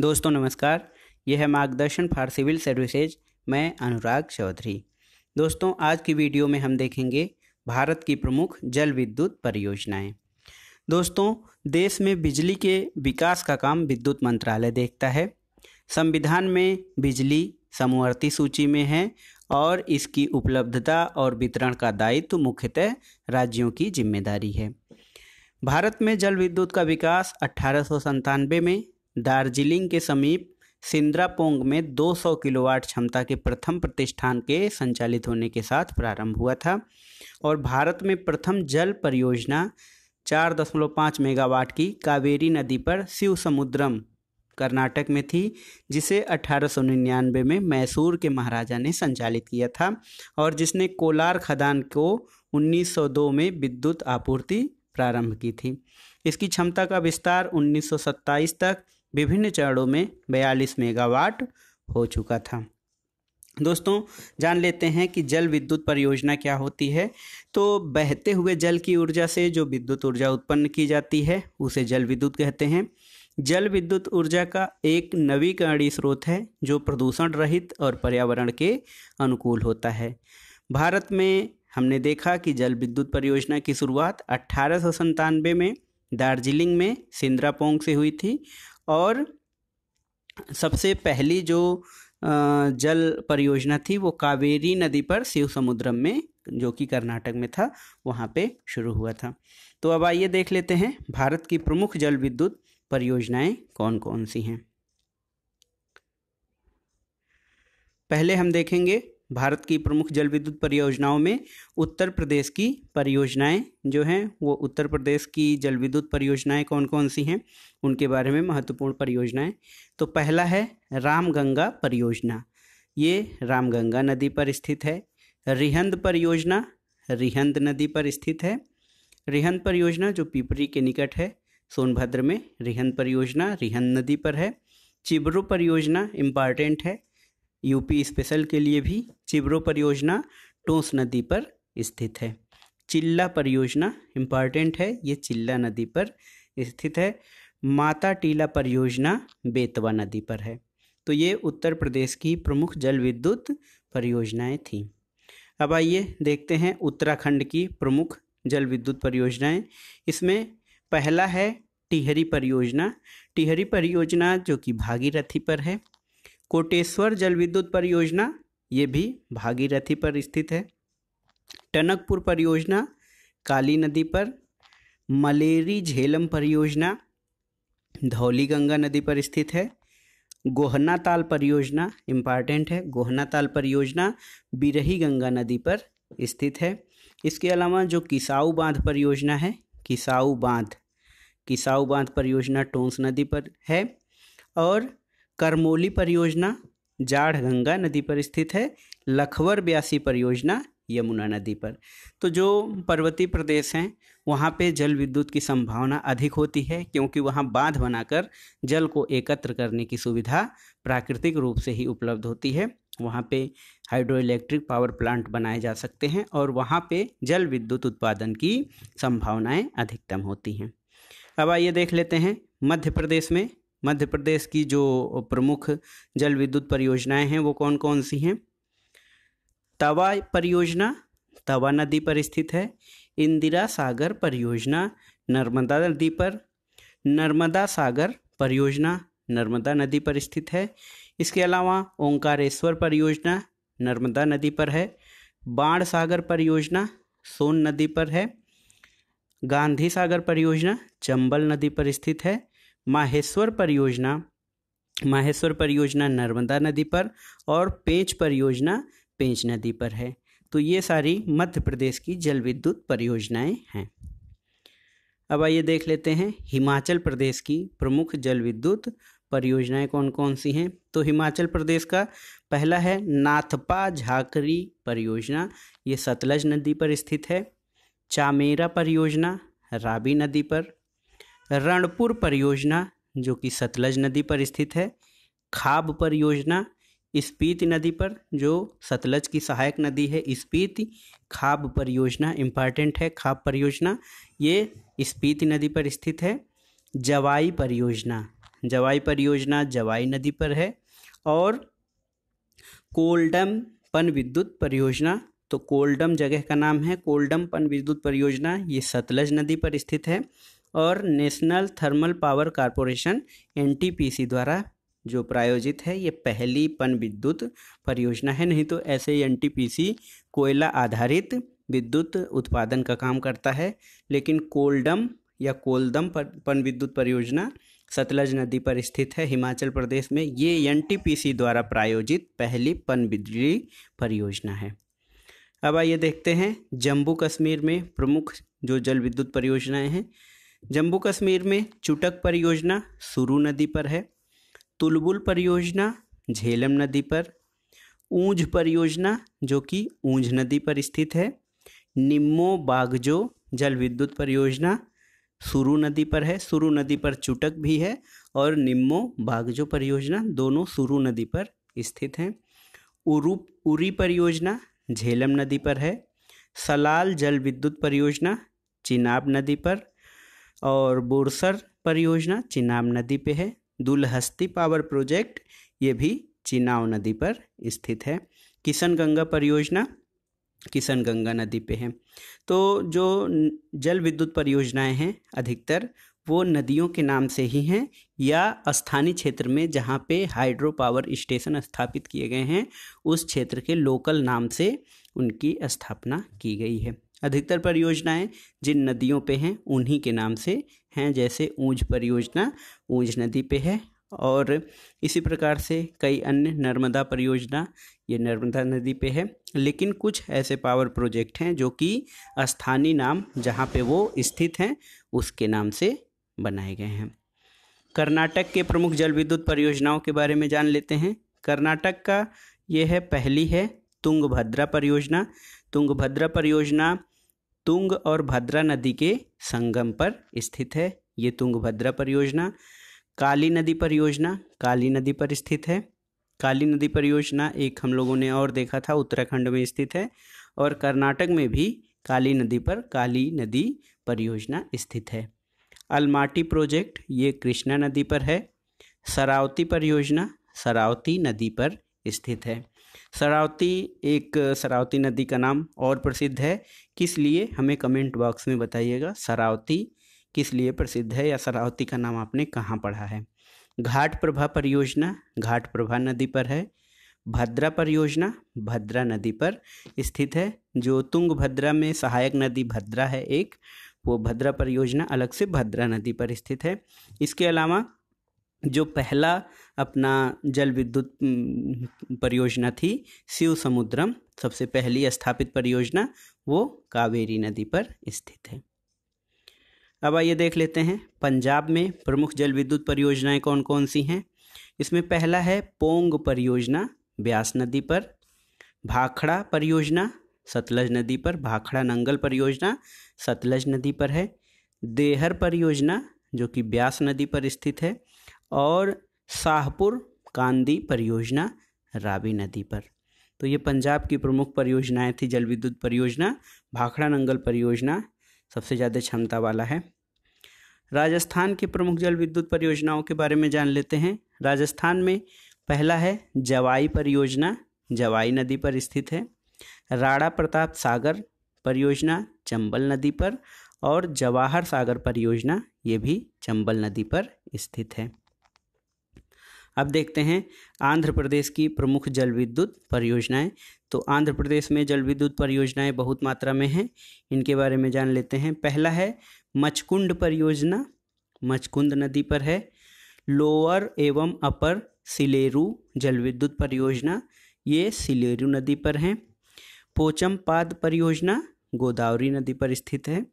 दोस्तों नमस्कार यह है मार्गदर्शन फॉर सिविल सर्विसेज मैं अनुराग चौधरी दोस्तों आज की वीडियो में हम देखेंगे भारत की प्रमुख जल विद्युत परियोजनाएं दोस्तों देश में बिजली के विकास का काम विद्युत मंत्रालय देखता है संविधान में बिजली समवर्ती सूची में है और इसकी उपलब्धता और वितरण का दायित्व मुख्यतः राज्यों की जिम्मेदारी है भारत में जल विद्युत का विकास अट्ठारह में दार्जिलिंग के समीप सिंद्रापोंग में 200 किलोवाट क्षमता के प्रथम प्रतिष्ठान के संचालित होने के साथ प्रारंभ हुआ था और भारत में प्रथम जल परियोजना 4.5 मेगावाट की कावेरी नदी पर शिव समुद्रम कर्नाटक में थी जिसे 1899 में मैसूर के महाराजा ने संचालित किया था और जिसने कोलार खदान को 1902 में विद्युत आपूर्ति प्रारंभ की थी इसकी क्षमता का विस्तार 1927 तक विभिन्न चरणों में 42 मेगावाट हो चुका था दोस्तों जान लेते हैं कि जल विद्युत परियोजना क्या होती है तो बहते हुए जल की ऊर्जा से जो विद्युत ऊर्जा उत्पन्न की जाती है उसे जल विद्युत कहते हैं जल विद्युत ऊर्जा का एक नवीकरणीय स्रोत है जो प्रदूषण रहित और पर्यावरण के अनुकूल होता है भारत में हमने देखा कि जल विद्युत परियोजना की शुरुआत अट्ठारह में दार्जिलिंग में सिंद्रापोंग से हुई थी और सबसे पहली जो जल परियोजना थी वो कावेरी नदी पर शिव समुद्रम में जो कि कर्नाटक में था वहाँ पे शुरू हुआ था तो अब आइए देख लेते हैं भारत की प्रमुख जल विद्युत परियोजनाएं कौन कौन सी हैं पहले हम देखेंगे भारत की प्रमुख जल विद्युत परियोजनाओं में उत्तर प्रदेश की परियोजनाएं जो हैं वो उत्तर प्रदेश की जल विद्युत परियोजनाएं कौन कौन सी हैं उनके बारे में महत्वपूर्ण परियोजनाएं तो पहला है रामगंगा परियोजना ये रामगंगा नदी पर स्थित है रिहंद परियोजना रिहंद नदी पर स्थित है रिहंद परियोजना जो पीपरी के निकट है सोनभद्र में रिहंद परियोजना रिहंद नदी पर है चिबरू परियोजना इम्पॉर्टेंट है यूपी स्पेशल के लिए भी चिब्रो परियोजना टोंस नदी पर स्थित है चिल्ला परियोजना इम्पॉर्टेंट है ये चिल्ला नदी पर स्थित है माता टीला परियोजना बेतवा नदी पर है तो ये उत्तर प्रदेश की प्रमुख जल विद्युत परियोजनाएं थीं अब आइए देखते हैं उत्तराखंड की प्रमुख जल विद्युत परियोजनाएं इसमें पहला है टिहरी परियोजना टिहरी परियोजना जो कि भागीरथी पर है कोटेश्वर जल विद्युत परियोजना ये भी भागीरथी पर स्थित है टनकपुर परियोजना काली नदी पर मलेरी झेलम परियोजना धौली गंगा नदी पर स्थित है गोहना ताल परियोजना इम्पॉर्टेंट है गोहना ताल परियोजना बिरही गंगा नदी पर स्थित है इसके अलावा जो किसाऊ बांध परियोजना है किसाऊ बांध किसाऊ बांध परियोजना टोंस नदी पर है और करमोली परियोजना जाढ़ गंगा नदी पर स्थित है लखवर ब्यासी परियोजना यमुना नदी पर तो जो पर्वतीय प्रदेश हैं वहाँ पे जल विद्युत की संभावना अधिक होती है क्योंकि वहाँ बांध बनाकर जल को एकत्र करने की सुविधा प्राकृतिक रूप से ही उपलब्ध होती है वहाँ पे हाइड्रो इलेक्ट्रिक पावर प्लांट बनाए जा सकते हैं और वहाँ पे जल विद्युत उत्पादन की संभावनाएं अधिकतम होती हैं अब आइए देख लेते हैं मध्य प्रदेश में मध्य प्रदेश की जो प्रमुख जल विद्युत परियोजनाएं हैं वो कौन कौन सी हैं तवा परियोजना तवा नदी पर स्थित है इंदिरा सागर परियोजना नर्मदा नदी पर नर्मदा सागर परियोजना नर्मदा नदी पर स्थित है इसके अलावा ओंकारेश्वर परियोजना नर्मदा नदी पर है बाण सागर परियोजना सोन नदी पर है गांधी सागर परियोजना चंबल नदी पर स्थित है माहेश्वर परियोजना माहेश्वर परियोजना नर्मदा नदी पर और पेंच परियोजना पेंच नदी पर है तो ये सारी मध्य प्रदेश की जल विद्युत परियोजनाएं हैं अब आइए देख लेते हैं हिमाचल प्रदेश की प्रमुख जल विद्युत परियोजनाएं कौन कौन सी हैं तो हिमाचल प्रदेश का पहला है नाथपा झाकरी परियोजना ये सतलज नदी पर स्थित है चामेरा परियोजना राबी नदी पर रणपुर परियोजना जो कि सतलज नदी पर स्थित है खाब परियोजना स्पीति नदी पर जो सतलज की सहायक नदी है स्पीति खाब परियोजना इम्पॉर्टेंट है खाब परियोजना ये स्पीति नदी पर स्थित है जवाई परियोजना जवाई परियोजना जवाई नदी पर है और कोल्डम पन विद्युत परियोजना तो कोल्डम जगह का नाम है कोल्डम पन विद्युत परियोजना ये सतलज नदी पर स्थित है और National Thermal Power Corporation N द्वारा जो प्रायोजित है ये पहली पन विद्युत परियोजना है नहीं तो ऐसे ही कोयला आधारित विद्युत उत्पादन का काम करता है लेकिन कोल्डम या कोलदम पन विद्युत परियोजना सतलज नदी पर स्थित है हिमाचल प्रदेश में ये एन द्वारा प्रायोजित पहली पन बिजली परियोजना है अब आइए देखते हैं जम्मू कश्मीर में प्रमुख जो जल विद्युत परियोजनाएं हैं जम्मू कश्मीर में चुटक परियोजना सुरू नदी पर है तुलबुल परियोजना झेलम नदी पर ऊंझ परियोजना जो कि ऊंझ नदी पर स्थित है निम्मो बागजो जल विद्युत परियोजना सुरु नदी पर है सुरु नदी पर चुटक भी है और निम्मो बागजो परियोजना दोनों सुरु नदी पर स्थित हैं उरूप उरी परियोजना झेलम नदी पर है सलाल जल विद्युत परियोजना चिनाब नदी पर और बोरसर परियोजना चिनाब नदी पे है दुलहस्ती पावर प्रोजेक्ट ये भी चिनाव नदी पर स्थित है किशन गंगा परियोजना किशन गंगा नदी पे है तो जो जल विद्युत परियोजनाएं हैं अधिकतर वो नदियों के नाम से ही हैं या स्थानीय क्षेत्र में जहाँ पे हाइड्रो पावर स्टेशन स्थापित किए गए हैं उस क्षेत्र के लोकल नाम से उनकी स्थापना की गई है अधिकतर परियोजनाएं जिन नदियों पे हैं उन्हीं के नाम से हैं जैसे ऊंझ परियोजना ऊंझ नदी पे है और इसी प्रकार से कई अन्य नर्मदा परियोजना ये नर्मदा नदी पे है लेकिन कुछ ऐसे पावर प्रोजेक्ट हैं जो कि स्थानीय नाम जहाँ पे वो स्थित हैं उसके नाम से बनाए गए हैं कर्नाटक के प्रमुख जल विद्युत परियोजनाओं के बारे में जान लेते हैं कर्नाटक का ये है पहली है तुंगभद्रा परियोजना तुंगभद्रा परियोजना तुंग और भद्रा नदी के संगम पर स्थित है ये तुंगभद्रा परियोजना काली नदी परियोजना काली नदी पर स्थित है काली नदी परियोजना एक हम लोगों ने और देखा था उत्तराखंड में स्थित है और कर्नाटक में भी काली नदी पर काली नदी परियोजना स्थित है अलमाटी प्रोजेक्ट ये कृष्णा नदी पर है सरावती परियोजना सरावती नदी पर स्थित है सरावती एक सरावती नदी का नाम और प्रसिद्ध है किस लिए हमें कमेंट बॉक्स में बताइएगा सरावती किस लिए प्रसिद्ध है या सरावती का नाम आपने कहाँ पढ़ा है घाट प्रभा परियोजना घाट प्रभा नदी पर है भद्रा परियोजना भद्रा नदी पर स्थित है जो तुंग भद्रा में सहायक नदी भद्रा है एक वो भद्रा परियोजना अलग से भद्रा नदी पर स्थित है इसके अलावा जो पहला अपना जल विद्युत परियोजना थी शिव समुद्रम सबसे पहली स्थापित परियोजना वो कावेरी नदी पर स्थित है अब आइए देख लेते हैं पंजाब में प्रमुख जल विद्युत परियोजनाएं कौन कौन सी हैं इसमें पहला है पोंग परियोजना ब्यास नदी पर भाखड़ा परियोजना सतलज नदी पर भाखड़ा नंगल परियोजना सतलज नदी पर है देहर परियोजना जो कि ब्यास नदी पर स्थित है और शाहपुर कांदी परियोजना रावी नदी पर तो ये पंजाब की प्रमुख परियोजनाएं थी जल विद्युत परियोजना भाखड़ा नंगल परियोजना सबसे ज़्यादा क्षमता वाला है राजस्थान की प्रमुख जल विद्युत परियोजनाओं के बारे में जान लेते हैं राजस्थान में पहला है जवाई परियोजना जवाई नदी पर स्थित है राणा प्रताप सागर परियोजना चंबल नदी पर और जवाहर सागर परियोजना ये भी चंबल नदी पर स्थित है अब देखते हैं आंध्र प्रदेश की प्रमुख जल विद्युत परियोजनाएं तो आंध्र प्रदेश में जल विद्युत परियोजनाएं बहुत मात्रा में हैं इनके बारे में जान लेते हैं पहला है मचकुंड परियोजना मचकुंड नदी पर है लोअर एवं अपर सिलेरू जल विद्युत परियोजना ये सिलेरू नदी पर हैं पाद परियोजना गोदावरी नदी पर स्थित है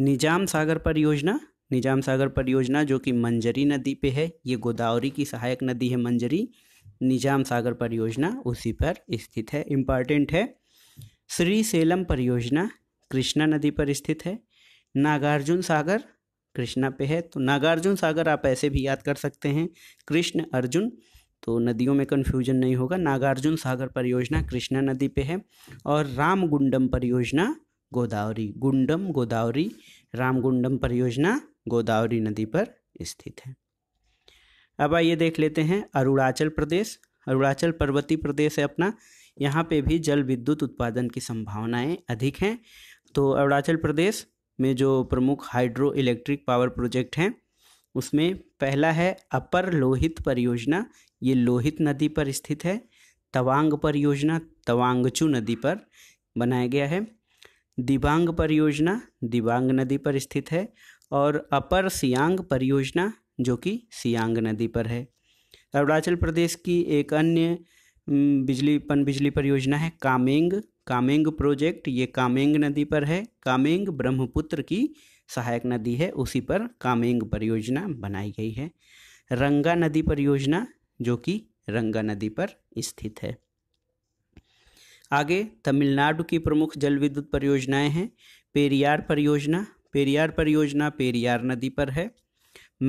निजाम सागर परियोजना निजाम सागर परियोजना जो कि मंजरी नदी पे है ये गोदावरी की सहायक नदी है मंजरी निजाम सागर परियोजना उसी पर स्थित है इम्पॉर्टेंट है श्री सेलम परियोजना कृष्णा नदी पर स्थित है नागार्जुन सागर कृष्णा पे है तो नागार्जुन सागर आप ऐसे भी याद कर सकते हैं कृष्ण अर्जुन तो नदियों में कन्फ्यूजन नहीं होगा नागार्जुन सागर परियोजना कृष्णा नदी पे है और रामगुंडम परियोजना गोदावरी गुंडम गोदावरी रामगुंडम परियोजना गोदावरी नदी पर स्थित है अब आइए देख लेते हैं अरुणाचल प्रदेश अरुणाचल पर्वतीय प्रदेश है अपना यहाँ पे भी जल विद्युत उत्पादन की संभावनाएं अधिक हैं तो अरुणाचल प्रदेश में जो प्रमुख हाइड्रो इलेक्ट्रिक पावर प्रोजेक्ट हैं उसमें पहला है अपर लोहित परियोजना ये लोहित नदी पर स्थित है तवांग परियोजना तवांगचू नदी पर बनाया गया है दिबांग परियोजना दिबांग नदी पर स्थित है और अपर सियांग परियोजना जो कि सियांग नदी पर है अरुणाचल प्रदेश की एक अन्य बिजली पन बिजली परियोजना है कामेंग कामेंग प्रोजेक्ट ये कामेंग नदी पर है कामेंग ब्रह्मपुत्र की सहायक नदी है उसी पर कामेंग परियोजना बनाई गई है रंगा नदी परियोजना जो कि रंगा नदी पर स्थित है आगे तमिलनाडु की प्रमुख जल विद्युत परियोजनाएं हैं पेरियार परियोजना पेरियार परियोजना पेरियार नदी पर है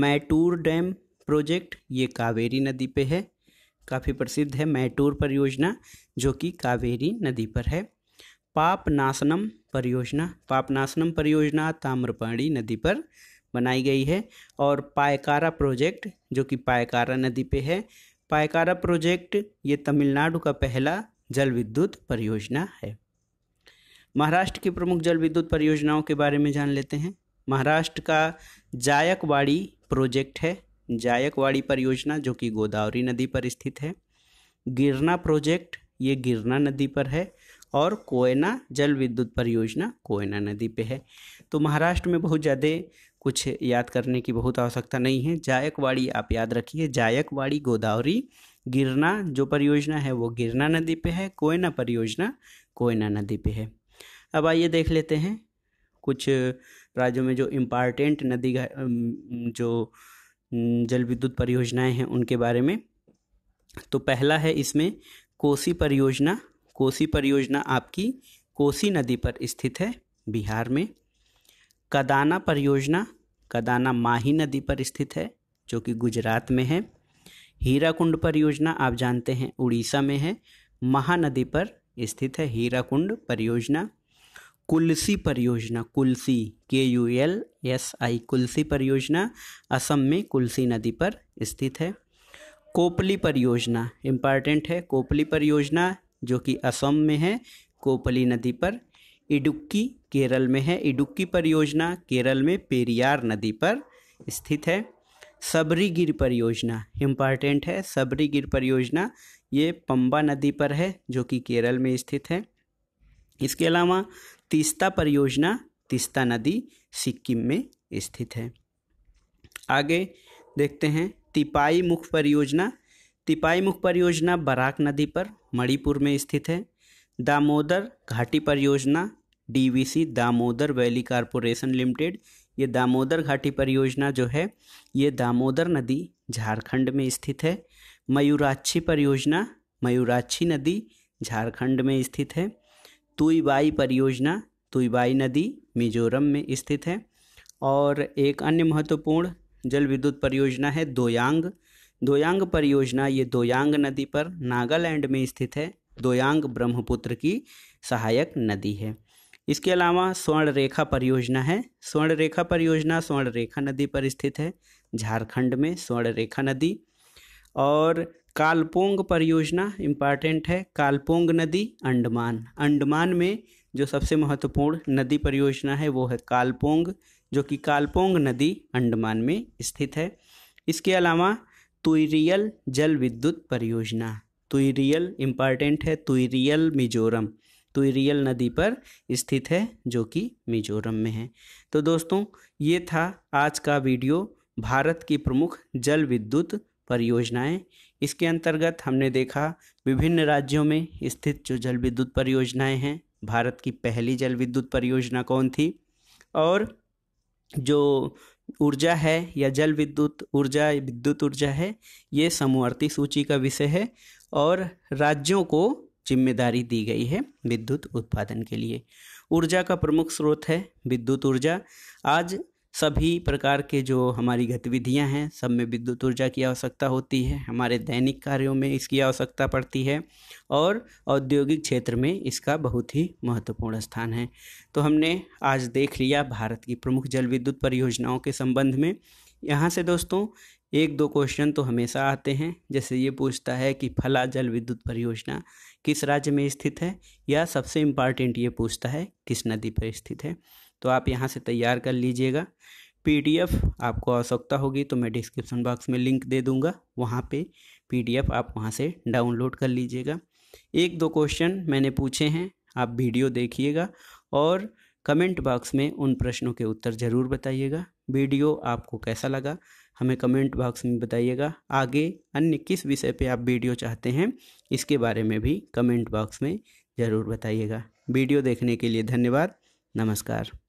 मैटूर डैम प्रोजेक्ट ये कावेरी नदी पे है काफ़ी प्रसिद्ध है मैटूर परियोजना जो कि कावेरी नदी पर है पापनासनम परियोजना पापनासनम परियोजना ताम्रपाणी नदी पर बनाई गई है और पायकारा प्रोजेक्ट जो कि पायकारा नदी पे है पायकारा प्रोजेक्ट ये तमिलनाडु का पहला जल विद्युत परियोजना है महाराष्ट्र की प्रमुख जल विद्युत परियोजनाओं के बारे में जान लेते हैं महाराष्ट्र का जायकवाड़ी प्रोजेक्ट है जायकवाड़ी परियोजना जो कि गोदावरी नदी पर स्थित है गिरना प्रोजेक्ट ये गिरना नदी पर है और कोयना जल विद्युत परियोजना कोयना नदी पे है तो महाराष्ट्र में बहुत ज़्यादा कुछ याद करने की बहुत आवश्यकता नहीं है जायकवाड़ी आप याद रखिए जायकवाड़ी गोदावरी गिरना जो परियोजना है वो गिरना नदी पे है कोयना परियोजना कोयना नदी पे है अब आइए देख लेते हैं कुछ राज्यों में जो इम्पॉर्टेंट नदी जो जल विद्युत परियोजनाएं हैं उनके बारे में तो पहला है इसमें कोसी परियोजना कोसी परियोजना आपकी कोसी नदी पर स्थित है बिहार में कदाना परियोजना कदाना माही नदी पर स्थित है जो कि गुजरात में है हीराकुंड परियोजना आप जानते हैं उड़ीसा में है महानदी पर स्थित है हीराकुंड परियोजना कुलसी परियोजना Kulsi K U L S I Kulsi परियोजना असम में कुलसी नदी पर स्थित है कोपली परियोजना इम्पॉर्टेंट है कोपली परियोजना जो कि असम में है कोपली नदी पर इडुक्की केरल में है इडुक्की परियोजना केरल में पेरियार नदी पर स्थित है सबरीगिर परियोजना इम्पॉर्टेंट है सबरीगिर परियोजना ये पंबा नदी पर है जो कि केरल में स्थित है इसके अलावा तीस्ता परियोजना तीस्ता नदी सिक्किम में स्थित है आगे देखते हैं तिपाई मुख परियोजना तिपाई मुख परियोजना बराक नदी पर मणिपुर में स्थित है दामोदर घाटी परियोजना DVC Damodar Valley Corporation Limited ये दामोदर घाटी परियोजना जो है ये दामोदर नदी झारखंड में स्थित है मयूराक्षी परियोजना मयूराक्षी नदी झारखंड में स्थित है तुईबाई परियोजना तुईबाई नदी मिजोरम में स्थित है और एक अन्य महत्वपूर्ण जल विद्युत परियोजना है दोयांग दोयांग परियोजना ये दोयांग नदी पर नागालैंड में स्थित है दोयांग ब्रह्मपुत्र की सहायक नदी है इसके अलावा स्वर्ण रेखा परियोजना है स्वर्ण रेखा परियोजना स्वर्ण रेखा नदी पर स्थित है झारखंड में स्वर्ण रेखा नदी और कालपोंग परियोजना इम्पॉर्टेंट है कालपोंग नदी अंडमान अंडमान में जो सबसे महत्वपूर्ण नदी परियोजना है वो है कालपोंग जो कि कालपोंग नदी अंडमान में स्थित है इसके अलावा तुइरियल जल विद्युत परियोजना तुइरियल इम्पॉर्टेंट है तुइरियल मिजोरम तुइरियल नदी पर स्थित है जो कि मिजोरम में है तो दोस्तों ये था आज का वीडियो भारत की प्रमुख जल विद्युत परियोजनाएं इसके अंतर्गत हमने देखा विभिन्न राज्यों में स्थित जो जल विद्युत परियोजनाएं हैं भारत की पहली जल विद्युत परियोजना कौन थी और जो ऊर्जा है या जल विद्युत ऊर्जा विद्युत ऊर्जा है ये समवर्ती सूची का विषय है और राज्यों को जिम्मेदारी दी गई है विद्युत उत्पादन के लिए ऊर्जा का प्रमुख स्रोत है विद्युत ऊर्जा आज सभी प्रकार के जो हमारी गतिविधियां हैं सब में विद्युत ऊर्जा की आवश्यकता होती है हमारे दैनिक कार्यों में इसकी आवश्यकता पड़ती है और औद्योगिक क्षेत्र में इसका बहुत ही महत्वपूर्ण स्थान है तो हमने आज देख लिया भारत की प्रमुख जल विद्युत परियोजनाओं के संबंध में यहाँ से दोस्तों एक दो क्वेश्चन तो हमेशा आते हैं जैसे ये पूछता है कि फला जल विद्युत परियोजना किस राज्य में स्थित है या सबसे इम्पॉर्टेंट ये पूछता है किस नदी पर स्थित है तो आप यहाँ से तैयार कर लीजिएगा पी आपको आवश्यकता होगी तो मैं डिस्क्रिप्शन बॉक्स में लिंक दे दूंगा वहाँ पे पी आप वहाँ से डाउनलोड कर लीजिएगा एक दो क्वेश्चन मैंने पूछे हैं आप वीडियो देखिएगा और कमेंट बॉक्स में उन प्रश्नों के उत्तर ज़रूर बताइएगा वीडियो आपको कैसा लगा हमें कमेंट बॉक्स में बताइएगा आगे अन्य किस विषय पे आप वीडियो चाहते हैं इसके बारे में भी कमेंट बॉक्स में ज़रूर बताइएगा वीडियो देखने के लिए धन्यवाद नमस्कार